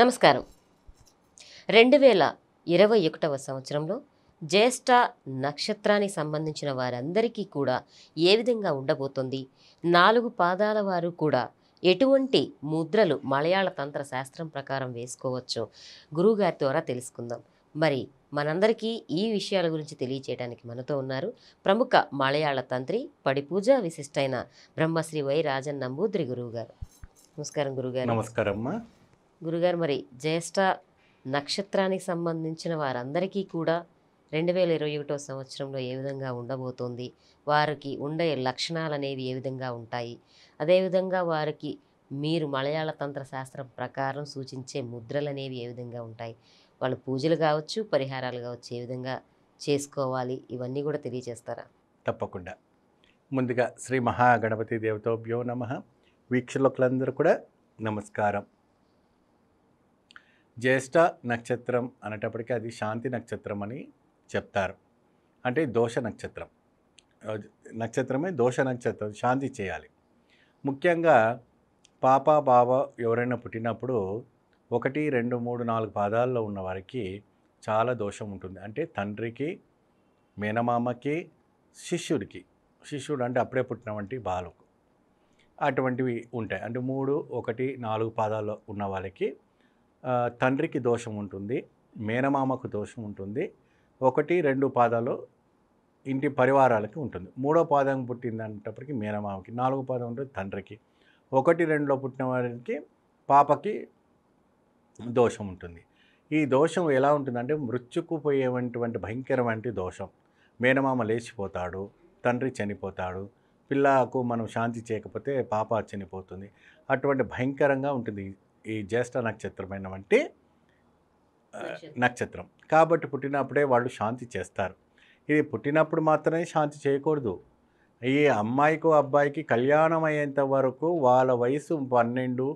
నమస్కారం రెండు వేల ఇరవై ఒకటవ సంవత్సరంలో జ్యేష్ఠ నక్షత్రానికి సంబంధించిన వారందరికీ కూడా ఏ విధంగా ఉండబోతుంది నాలుగు పాదాల వారు కూడా ఎటువంటి ముద్రలు మలయాళ తంత్ర శాస్త్రం ప్రకారం వేసుకోవచ్చో గురువుగారి ద్వారా తెలుసుకుందాం మరి మనందరికీ ఈ విషయాల గురించి తెలియచేయడానికి మనతో ఉన్నారు ప్రముఖ మలయాళ తంత్రి పడిపూజ విశిష్టైన బ్రహ్మశ్రీ వై రాజన్ నంబూద్రి గురువు గారు నమస్కారం గురువుగారు నమస్కారం అమ్మా గురుగారు మరి జ్యేష్ఠ నక్షత్రానికి సంబంధించిన వారందరికీ కూడా రెండు వేల ఇరవై ఒకటో సంవత్సరంలో ఏ విధంగా ఉండబోతోంది వారికి ఉండే లక్షణాలు అనేవి ఏ విధంగా ఉంటాయి అదేవిధంగా వారికి మీరు మలయాళ తంత్ర శాస్త్రం ప్రకారం సూచించే ముద్రలు అనేవి ఏ విధంగా ఉంటాయి వాళ్ళు పూజలు కావచ్చు పరిహారాలు కావచ్చు ఏ విధంగా చేసుకోవాలి ఇవన్నీ కూడా తెలియజేస్తారా తప్పకుండా ముందుగా శ్రీ మహాగణపతి దేవతోభ్యో నమ వీక్షకులందరూ కూడా నమస్కారం జ్యేష్ఠ నక్షత్రం అనేటప్పటికీ అది శాంతి నక్షత్రం అని చెప్తారు అంటే దోష నక్షత్రం నక్షత్రమే దోష నక్షత్రం శాంతి చేయాలి ముఖ్యంగా పాప బావ ఎవరైనా పుట్టినప్పుడు ఒకటి రెండు మూడు నాలుగు పాదాల్లో ఉన్న వారికి చాలా దోషం ఉంటుంది అంటే తండ్రికి మేనమామకి శిష్యుడికి శిష్యుడు అంటే అప్పుడే పుట్టిన వంటి బాలకు అటువంటివి ఉంటాయి అంటే మూడు ఒకటి నాలుగు పాదాల్లో ఉన్న వాళ్ళకి తండ్రికి దోషం ఉంటుంది మేనమామకు దోషం ఉంటుంది ఒకటి రెండు పాదాలు ఇంటి పరివారాలకి ఉంటుంది మూడో పాదం పుట్టిందంటప్పటికి మేనమామకి నాలుగో పాదం ఉంటుంది తండ్రికి ఒకటి రెండులో పుట్టిన వారికి పాపకి దోషం ఉంటుంది ఈ దోషం ఎలా ఉంటుందంటే మృత్యుకుపోయేటువంటి భయంకరమైన దోషం మేనమామ లేచిపోతాడు తండ్రి చనిపోతాడు పిల్లకు మనం శాంతి చేయకపోతే పాప చనిపోతుంది అటువంటి భయంకరంగా ఉంటుంది ఈ జ్యేష్ఠ నక్షత్రమైన వంటి నక్షత్రం కాబట్టి పుట్టినప్పుడే వాళ్ళు శాంతి చేస్తారు ఇది పుట్టినప్పుడు మాత్రమే శాంతి చేయకూడదు ఈ అమ్మాయికు అబ్బాయికి కళ్యాణం అయ్యేంత వరకు వాళ్ళ వయసు పన్నెండు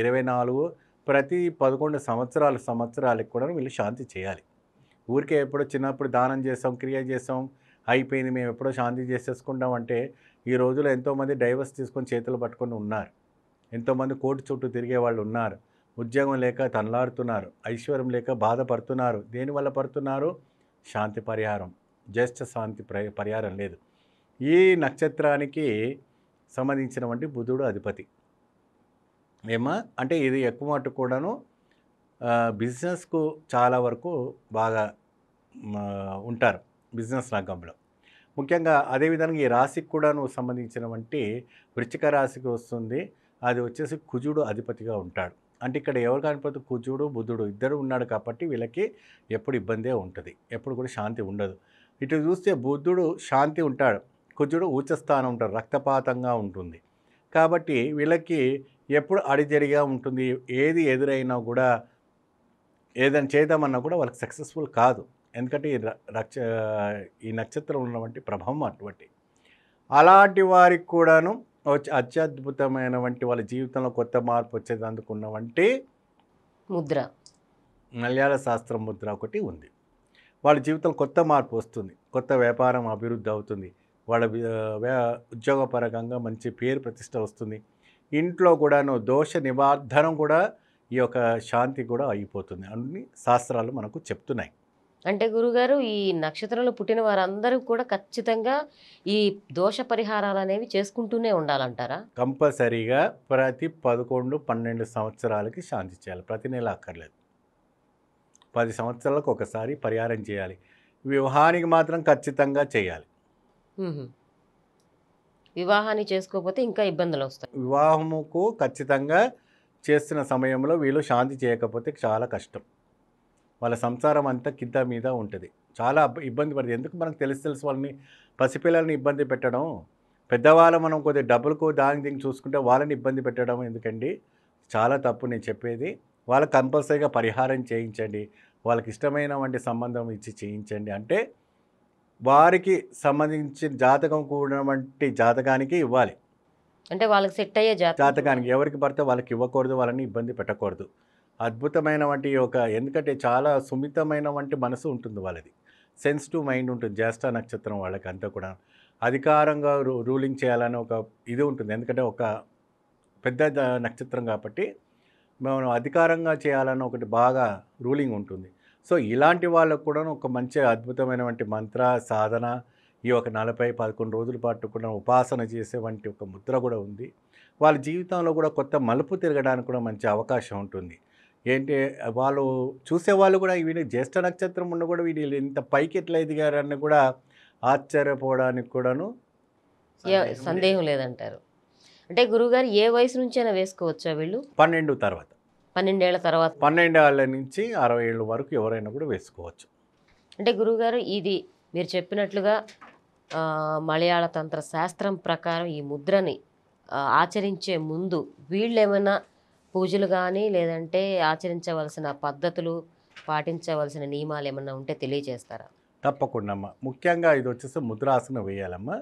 ఇరవై నాలుగు ప్రతి పదకొండు సంవత్సరాల సంవత్సరాలకు కూడా వీళ్ళు శాంతి చేయాలి ఊరికే ఎప్పుడో చిన్నప్పుడు దానం చేసాం క్రియ చేసాం అయిపోయింది మేము ఎప్పుడో శాంతి చేసేసుకుంటాం అంటే ఈ రోజులో ఎంతోమంది డైవర్స్ తీసుకొని చేతులు పట్టుకొని ఉన్నారు ఎంతోమంది కోర్టు చుట్టూ తిరిగే వాళ్ళు ఉన్నారు ఉద్యోగం లేక తనలాడుతున్నారు ఐశ్వర్యం లేక బాధపడుతున్నారు దేనివల్ల పడుతున్నారు శాంతి పరిహారం జ్యేష్ఠ శాంతి పరిహారం లేదు ఈ నక్షత్రానికి సంబంధించినటువంటి బుధుడు అధిపతి ఏమా అంటే ఇది ఎక్కువ మటు కూడాను బిజినెస్కు చాలా వరకు బాగా ఉంటారు బిజినెస్ రంగంలో ముఖ్యంగా అదేవిధంగా ఈ రాశికి కూడాను సంబంధించినటువంటి వృచ్చిక రాశికి వస్తుంది అది వచ్చేసి కుజుడు అధిపతిగా ఉంటాడు అంటే ఇక్కడ ఎవరు కానిపోతు కుజుడు బుద్ధుడు ఇద్దరు ఉన్నాడు కాబట్టి వీళ్ళకి ఎప్పుడు ఇబ్బందే ఉంటుంది ఎప్పుడు కూడా శాంతి ఉండదు ఇటు చూస్తే బుద్ధుడు శాంతి ఉంటాడు కుజుడు ఊచస్థానం ఉంటాడు రక్తపాతంగా ఉంటుంది కాబట్టి వీళ్ళకి ఎప్పుడు అడిజరిగా ఉంటుంది ఏది ఎదురైనా కూడా ఏదైనా చేద్దామన్నా కూడా వాళ్ళకి సక్సెస్ఫుల్ కాదు ఎందుకంటే ఈ రక్ష ఈ నక్షత్రం ఉన్నటువంటి ప్రభావం అటువంటి అలాంటి వారికి కూడాను అత్యద్భుతమైన వంటి వాళ్ళ జీవితంలో కొత్త మార్పు వచ్చేది అందుకున్న వంటి ముద్ర మలయాళ శాస్త్రం ముద్ర ఒకటి ఉంది వాళ్ళ జీవితంలో కొత్త మార్పు వస్తుంది కొత్త వ్యాపారం అభివృద్ధి అవుతుంది వాళ్ళ ఉద్యోగపరంగా మంచి పేరు ప్రతిష్ట వస్తుంది ఇంట్లో కూడాను దోష నివార్ధనం కూడా ఈ యొక్క శాంతి కూడా అయిపోతుంది అన్ని శాస్త్రాలు మనకు చెప్తున్నాయి అంటే గురుగారు ఈ నక్షత్రంలో పుట్టిన వారందరూ కూడా ఖచ్చితంగా ఈ దోష పరిహారాలు అనేవి చేసుకుంటూనే ఉండాలంటారా కంపల్సరీగా ప్రతి పదకొండు పన్నెండు సంవత్సరాలకి శాంతి చేయాలి ప్రతి నెల అక్కర్లేదు పది సంవత్సరాలకు ఒకసారి పరిహారం చేయాలి వివాహానికి మాత్రం ఖచ్చితంగా చేయాలి వివాహాన్ని చేసుకోకపోతే ఇంకా ఇబ్బందులు వస్తాయి వివాహముకు ఖచ్చితంగా చేస్తున్న సమయంలో వీళ్ళు శాంతి చేయకపోతే చాలా కష్టం వాళ్ళ సంసారం అంతా కింద మీద ఉంటుంది చాలా ఇబ్బంది పడుతుంది ఎందుకు మనకు తెలిసి తెలుసు వాళ్ళని పసిపిల్లల్ని ఇబ్బంది పెట్టడం పెద్దవాళ్ళు మనం కొద్దిగా డబ్బులకు దాని దీనికి చూసుకుంటే వాళ్ళని ఇబ్బంది పెట్టడం ఎందుకండి చాలా తప్పు నేను చెప్పేది వాళ్ళకి కంపల్సరీగా పరిహారం చేయించండి వాళ్ళకి ఇష్టమైన వంటి సంబంధం ఇచ్చి చేయించండి అంటే వారికి సంబంధించిన జాతకం కూడిన వంటి జాతకానికి ఇవ్వాలి అంటే వాళ్ళకి సెట్ అయ్యే జాతకానికి ఎవరికి పడితే వాళ్ళకి ఇవ్వకూడదు వాళ్ళని ఇబ్బంది పెట్టకూడదు అద్భుతమైన వంటి ఒక ఎందుకంటే చాలా సున్నితమైన వంటి మనసు ఉంటుంది వాళ్ళది సెన్సిటివ్ మైండ్ ఉంటుంది జ్యేష్ఠ నక్షత్రం వాళ్ళకి అంతా కూడా అధికారంగా రూలింగ్ చేయాలని ఒక ఇది ఉంటుంది ఎందుకంటే ఒక పెద్ద నక్షత్రం కాబట్టి మనం అధికారంగా చేయాలని ఒకటి బాగా రూలింగ్ ఉంటుంది సో ఇలాంటి వాళ్ళకు కూడా ఒక మంచి అద్భుతమైన వంటి మంత్ర సాధన ఈ ఒక నలభై పదకొండు రోజుల పాటు కూడా ఉపాసన చేసే వంటి ఒక ముద్ర కూడా ఉంది వాళ్ళ జీవితంలో కూడా కొత్త మలుపు తిరగడానికి కూడా మంచి అవకాశం ఉంటుంది ఏంటి వాళ్ళు చూసేవాళ్ళు కూడా వీడి జ్యేష్ఠ నక్షత్రం ఉన్న కూడా వీళ్ళు ఇంత పైకి ఎట్లా ఎదిగారని కూడా ఆశ్చర్యపోవడానికి కూడాను సందేహం లేదంటారు అంటే గురువుగారు ఏ వయసు నుంచి అయినా వేసుకోవచ్చా వీళ్ళు పన్నెండు తర్వాత పన్నెండేళ్ల తర్వాత పన్నెండేళ్ల నుంచి అరవై ఏళ్ళ వరకు ఎవరైనా కూడా వేసుకోవచ్చు అంటే గురువుగారు ఇది మీరు చెప్పినట్లుగా మలయాళ తంత్ర శాస్త్రం ప్రకారం ఈ ముద్రని ఆచరించే ముందు వీళ్ళు ఏమైనా పూజలు కానీ లేదంటే ఆచరించవలసిన పద్ధతులు పాటించవలసిన నియమాలు ఏమన్నా ఉంటే తెలియజేస్తారా తప్పకుండా అమ్మ ముఖ్యంగా ఇది వచ్చేసి ముద్రాసనం వేయాలమ్మా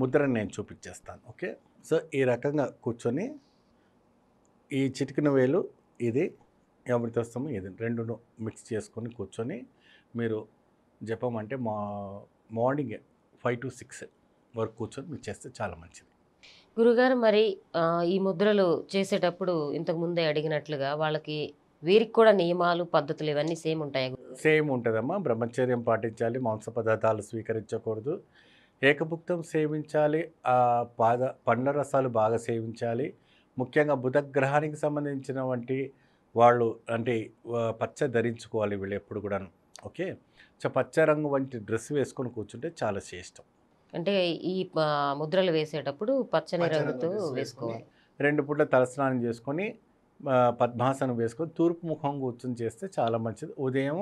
ముద్రను నేను చూపించేస్తాను ఓకే సో ఈ రకంగా కూర్చొని ఈ చిటికిన వేలు ఇది ఎవరి ఇది రెండును మిక్స్ చేసుకొని కూర్చొని మీరు జపం అంటే మా మార్నింగ్ ఫైవ్ టు సిక్స్ వరకు కూర్చొని మీరు చేస్తే చాలా మంచిది గురుగారు మరి ఈ ముద్రలు చేసేటప్పుడు ఇంతకు ముందే అడిగినట్లుగా వాళ్ళకి వీరికి కూడా నియమాలు పద్ధతులు ఇవన్నీ సేమ్ ఉంటాయి సేమ్ ఉంటుందమ్మా బ్రహ్మచర్యం పాటించాలి మాంస పదార్థాలు స్వీకరించకూడదు ఏకభుక్తం సేవించాలి పాద పండ్ల రసాలు బాగా సేవించాలి ముఖ్యంగా బుధగ్రహానికి సంబంధించిన వంటి వాళ్ళు అంటే పచ్చ ధరించుకోవాలి వీళ్ళు ఎప్పుడు కూడా ఓకే సో పచ్చ రంగు వంటి డ్రెస్ వేసుకొని కూర్చుంటే చాలా శ్రేష్టం అంటే ఈ ముద్రలు వేసేటప్పుడు పచ్చని రంగుతో వేసుకోవాలి రెండు పూట తలస్నానం చేసుకొని పద్మాసనం వేసుకొని తూర్పు ముఖం కూర్చొని చేస్తే చాలా మంచిది ఉదయం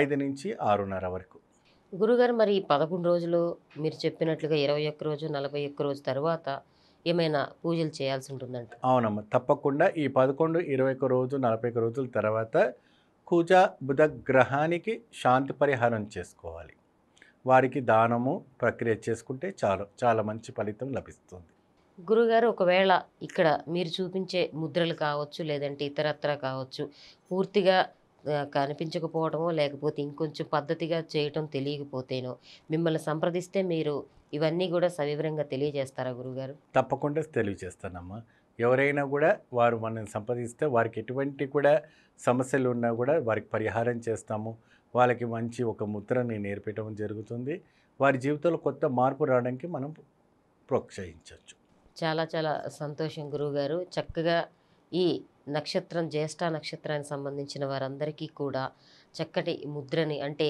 ఐదు నుంచి ఆరున్నర వరకు గురుగారు మరి పదకొండు రోజులు మీరు చెప్పినట్లుగా ఇరవై ఒక్క రోజు నలభై ఒక్క రోజు తర్వాత ఏమైనా పూజలు చేయాల్సి ఉంటుందంట అవునమ్మా తప్పకుండా ఈ పదకొండు ఇరవై ఒక్క రోజు నలభై ఒక్క రోజుల తర్వాత కూజా బుధ గ్రహానికి శాంతి పరిహారం చేసుకోవాలి వారికి దానము ప్రక్రియ చేసుకుంటే చాలు చాలా మంచి ఫలితం లభిస్తుంది గురుగారు ఒకవేళ ఇక్కడ మీరు చూపించే ముద్రలు కావచ్చు లేదంటే ఇతరత్ర కావచ్చు పూర్తిగా కనిపించకపోవడమో లేకపోతే ఇంకొంచెం పద్ధతిగా చేయటం తెలియకపోతేనో మిమ్మల్ని సంప్రదిస్తే మీరు ఇవన్నీ కూడా సవివరంగా తెలియజేస్తారా గురుగారు తప్పకుండా తెలియజేస్తానమ్మా ఎవరైనా కూడా వారు మనల్ని సంప్రదిస్తే వారికి ఎటువంటి కూడా సమస్యలు ఉన్నా కూడా వారికి పరిహారం చేస్తాము వాళ్ళకి మంచి ఒక ముద్రని నేర్పించడం జరుగుతుంది వారి జీవితంలో కొత్త మార్పు రావడానికి మనం ప్రోత్సహించవచ్చు చాలా చాలా సంతోషం గురువుగారు చక్కగా ఈ నక్షత్రం జ్యేష్ఠ నక్షత్రానికి సంబంధించిన వారందరికీ కూడా చక్కటి ముద్రని అంటే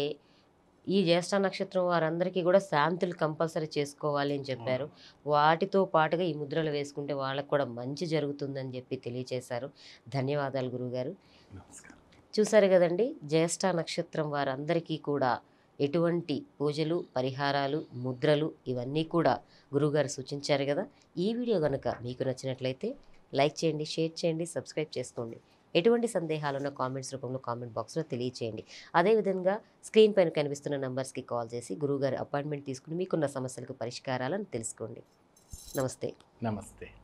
ఈ జ్యేష్ఠ నక్షత్రం వారందరికీ కూడా శాంతులు కంపల్సరీ చేసుకోవాలి అని చెప్పారు వాటితో పాటుగా ఈ ముద్రలు వేసుకుంటే వాళ్ళకు కూడా మంచి జరుగుతుందని చెప్పి తెలియజేశారు ధన్యవాదాలు గురువుగారు నమస్కారం చూశారు కదండి జ్యేష్ఠ నక్షత్రం వారందరికీ కూడా ఎటువంటి పూజలు పరిహారాలు ముద్రలు ఇవన్నీ కూడా గురుగారు సూచించారు కదా ఈ వీడియో కనుక మీకు నచ్చినట్లయితే లైక్ చేయండి షేర్ చేయండి సబ్స్క్రైబ్ చేసుకోండి ఎటువంటి సందేహాలున్న కామెంట్స్ రూపంలో కామెంట్ బాక్స్లో తెలియచేయండి అదేవిధంగా స్క్రీన్ పైన కనిపిస్తున్న నెంబర్స్కి కాల్ చేసి గురువుగారి అపాయింట్మెంట్ తీసుకుని మీకున్న సమస్యలకు పరిష్కారాలను తెలుసుకోండి నమస్తే నమస్తే